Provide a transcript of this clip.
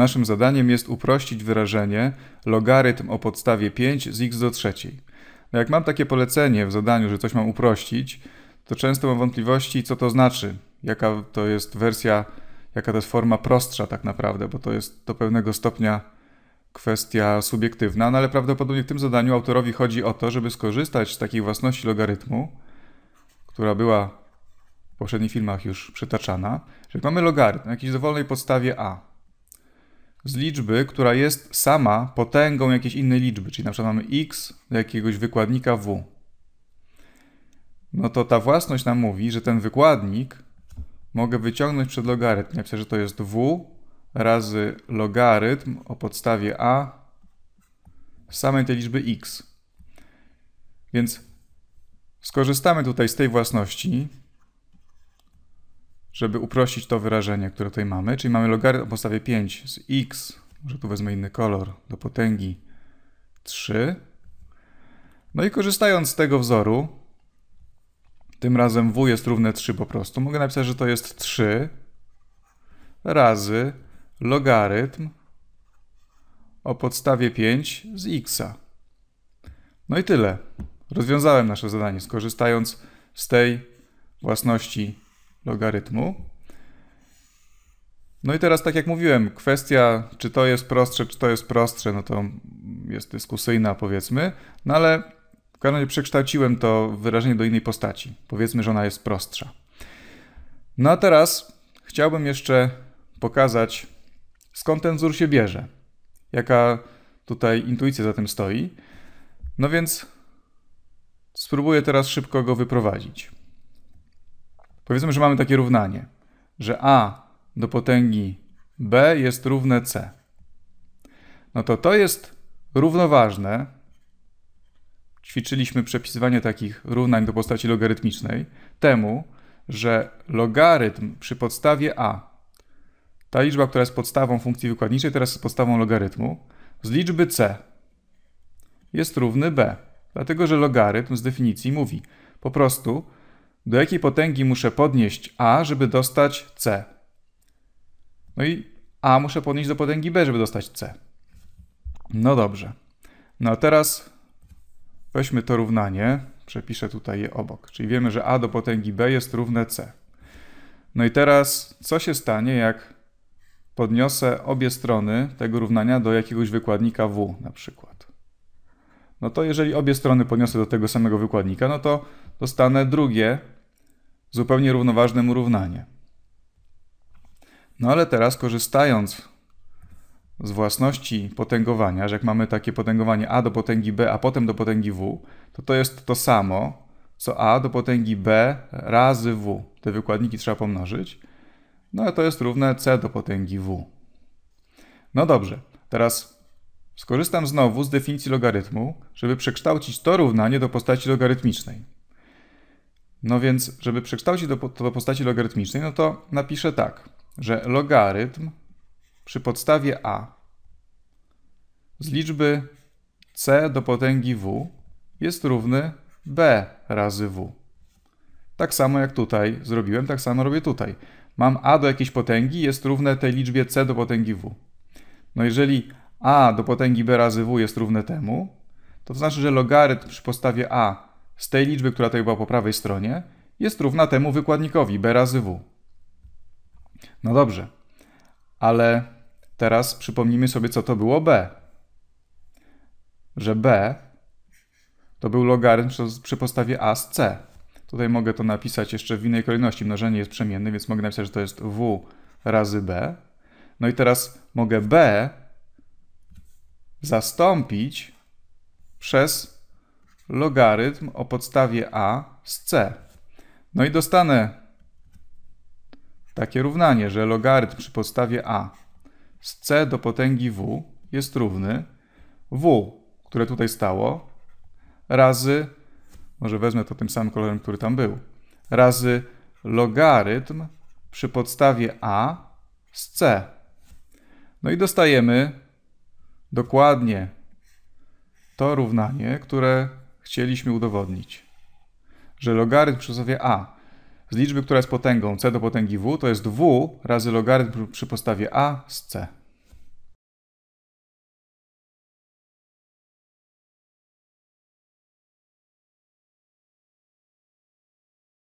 Naszym zadaniem jest uprościć wyrażenie logarytm o podstawie 5 z x do trzeciej. No jak mam takie polecenie w zadaniu, że coś mam uprościć, to często mam wątpliwości, co to znaczy, jaka to jest wersja, jaka to jest forma prostsza tak naprawdę, bo to jest do pewnego stopnia kwestia subiektywna, no ale prawdopodobnie w tym zadaniu autorowi chodzi o to, żeby skorzystać z takiej własności logarytmu, która była w poprzednich filmach już przytaczana, że mamy logarytm na jakiejś dowolnej podstawie a z liczby, która jest sama potęgą jakiejś innej liczby, czyli na przykład mamy x do jakiegoś wykładnika w. No to ta własność nam mówi, że ten wykładnik mogę wyciągnąć przed logarytm. Ja piszę, że to jest w razy logarytm o podstawie a samej tej liczby x. Więc skorzystamy tutaj z tej własności, żeby uprościć to wyrażenie, które tutaj mamy, czyli mamy logarytm o podstawie 5 z x, może tu wezmę inny kolor, do potęgi 3. No i korzystając z tego wzoru, tym razem w jest równe 3 po prostu, mogę napisać, że to jest 3 razy logarytm o podstawie 5 z x. No i tyle. Rozwiązałem nasze zadanie, skorzystając z tej własności logarytmu. No i teraz, tak jak mówiłem, kwestia, czy to jest prostsze, czy to jest prostsze, no to jest dyskusyjna, powiedzmy, no ale w kanonie przekształciłem to wyrażenie do innej postaci. Powiedzmy, że ona jest prostsza. No a teraz chciałbym jeszcze pokazać, skąd ten wzór się bierze, jaka tutaj intuicja za tym stoi. No więc spróbuję teraz szybko go wyprowadzić. Powiedzmy, że mamy takie równanie, że a do potęgi b jest równe c. No to to jest równoważne. Ćwiczyliśmy przepisywanie takich równań do postaci logarytmicznej temu, że logarytm przy podstawie a, ta liczba, która jest podstawą funkcji wykładniczej, teraz jest podstawą logarytmu, z liczby c jest równy b. Dlatego, że logarytm z definicji mówi po prostu do jakiej potęgi muszę podnieść A, żeby dostać C? No i A muszę podnieść do potęgi B, żeby dostać C. No dobrze. No a teraz weźmy to równanie, przepiszę tutaj je obok. Czyli wiemy, że A do potęgi B jest równe C. No i teraz co się stanie, jak podniosę obie strony tego równania do jakiegoś wykładnika W na przykład? No to jeżeli obie strony podniosę do tego samego wykładnika, no to dostanę drugie zupełnie równoważnym równanie. No ale teraz korzystając z własności potęgowania, że jak mamy takie potęgowanie a do potęgi b, a potem do potęgi w, to to jest to samo, co a do potęgi b razy w. Te wykładniki trzeba pomnożyć. No a to jest równe c do potęgi w. No dobrze, teraz skorzystam znowu z definicji logarytmu, żeby przekształcić to równanie do postaci logarytmicznej. No więc, żeby przekształcić do, do postaci logarytmicznej, no to napiszę tak, że logarytm przy podstawie a z liczby c do potęgi w jest równy b razy w. Tak samo jak tutaj zrobiłem, tak samo robię tutaj. Mam a do jakiejś potęgi, jest równe tej liczbie c do potęgi w. No jeżeli a do potęgi b razy w jest równe temu, to, to znaczy, że logarytm przy podstawie a z tej liczby, która tutaj była po prawej stronie, jest równa temu wykładnikowi b razy w. No dobrze, ale teraz przypomnijmy sobie, co to było b. Że b to był logarytm przy postawie a z c. Tutaj mogę to napisać jeszcze w innej kolejności. Mnożenie jest przemienne, więc mogę napisać, że to jest w razy b. No i teraz mogę b zastąpić przez logarytm o podstawie a z c. No i dostanę takie równanie, że logarytm przy podstawie a z c do potęgi w jest równy w, które tutaj stało, razy, może wezmę to tym samym kolorem, który tam był, razy logarytm przy podstawie a z c. No i dostajemy dokładnie to równanie, które chcieliśmy udowodnić, że logarytm przy podstawie a z liczby, która jest potęgą c do potęgi w, to jest w razy logarytm przy podstawie a z c.